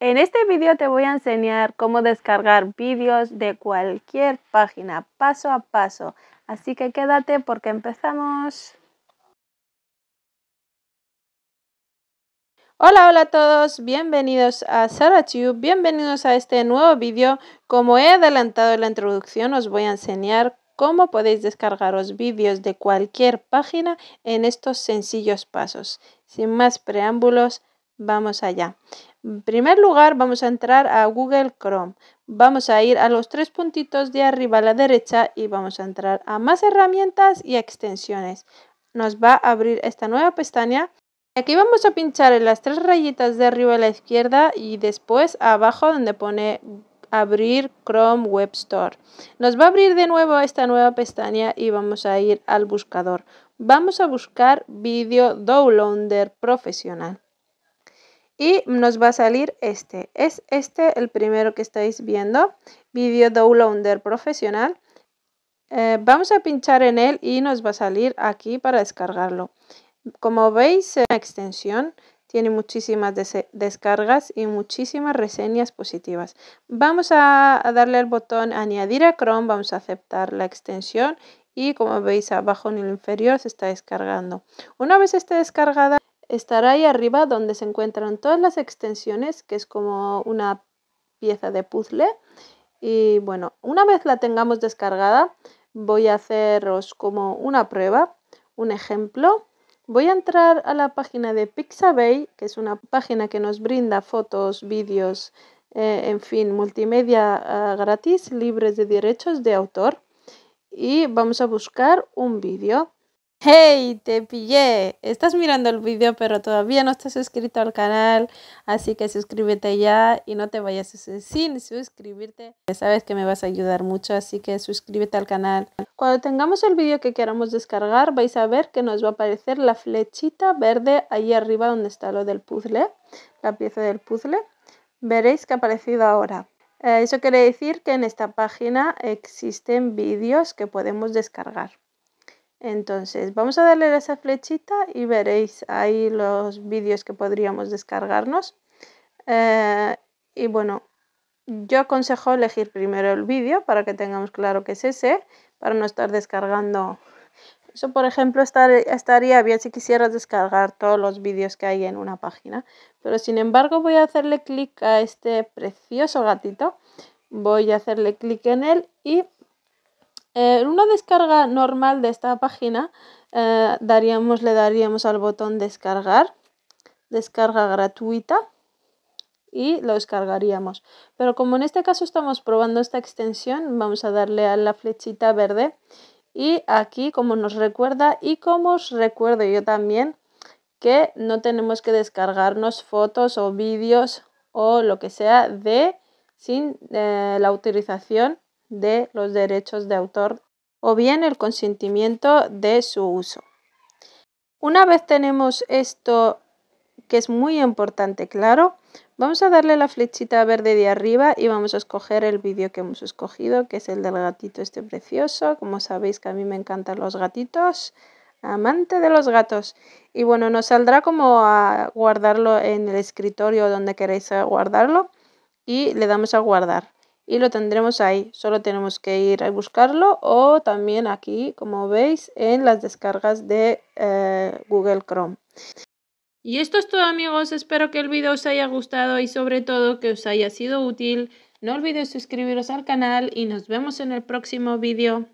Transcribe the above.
En este vídeo te voy a enseñar cómo descargar vídeos de cualquier página paso a paso. Así que quédate porque empezamos. Hola, hola a todos, bienvenidos a SaraTube, bienvenidos a este nuevo vídeo. Como he adelantado en la introducción, os voy a enseñar cómo podéis descargaros vídeos de cualquier página en estos sencillos pasos. Sin más preámbulos, vamos allá. En primer lugar, vamos a entrar a Google Chrome. Vamos a ir a los tres puntitos de arriba a la derecha y vamos a entrar a más herramientas y extensiones. Nos va a abrir esta nueva pestaña. Aquí vamos a pinchar en las tres rayitas de arriba a la izquierda y después abajo donde pone abrir Chrome Web Store. Nos va a abrir de nuevo esta nueva pestaña y vamos a ir al buscador. Vamos a buscar Video Downloader Profesional y nos va a salir este. Es este el primero que estáis viendo, Video Downloader Profesional. Eh, vamos a pinchar en él y nos va a salir aquí para descargarlo. Como veis, la extensión tiene muchísimas descargas y muchísimas reseñas positivas. Vamos a darle al botón añadir a Chrome, vamos a aceptar la extensión y como veis abajo en el inferior se está descargando. Una vez esté descargada, estará ahí arriba donde se encuentran todas las extensiones, que es como una pieza de puzzle. Y bueno, una vez la tengamos descargada, voy a haceros como una prueba, un ejemplo. Voy a entrar a la página de Pixabay, que es una página que nos brinda fotos, vídeos, eh, en fin, multimedia ah, gratis, libres de derechos de autor. Y vamos a buscar un vídeo. Hey, te pillé. Estás mirando el vídeo pero todavía no estás suscrito al canal, así que suscríbete ya y no te vayas sin suscribirte. Sabes que me vas a ayudar mucho, así que suscríbete al canal. Cuando tengamos el vídeo que queramos descargar, vais a ver que nos va a aparecer la flechita verde ahí arriba donde está lo del puzzle, la pieza del puzzle. Veréis que ha aparecido ahora. Eh, eso quiere decir que en esta página existen vídeos que podemos descargar. Entonces vamos a darle a esa flechita y veréis ahí los vídeos que podríamos descargarnos. Eh, y bueno, yo aconsejo elegir primero el vídeo para que tengamos claro que es ese, para no estar descargando. Eso, por ejemplo, estar, estaría bien si quisieras descargar todos los vídeos que hay en una página. Pero sin embargo voy a hacerle clic a este precioso gatito. Voy a hacerle clic en él y eh, en una descarga normal de esta página eh, daríamos, le daríamos al botón descargar, descarga gratuita y lo descargaríamos. Pero como en este caso estamos probando esta extensión, vamos a darle a la flechita verde y aquí como nos recuerda y como os recuerdo yo también que no tenemos que descargarnos fotos o vídeos o lo que sea de sin eh, la autorización de los derechos de autor o bien el consentimiento de su uso. Una vez tenemos esto, que es muy importante, claro, vamos a darle la flechita verde de arriba y vamos a escoger el vídeo que hemos escogido, que es el del gatito este precioso. Como sabéis que a mí me encantan los gatitos, amante de los gatos. Y bueno, nos saldrá como a guardarlo en el escritorio donde queréis guardarlo y le damos a guardar y lo tendremos ahí. Solo tenemos que ir a buscarlo o también aquí, como veis, en las descargas de eh, Google Chrome. Y esto es todo amigos, espero que el vídeo os haya gustado y sobre todo que os haya sido útil. No olvidéis suscribiros al canal y nos vemos en el próximo vídeo.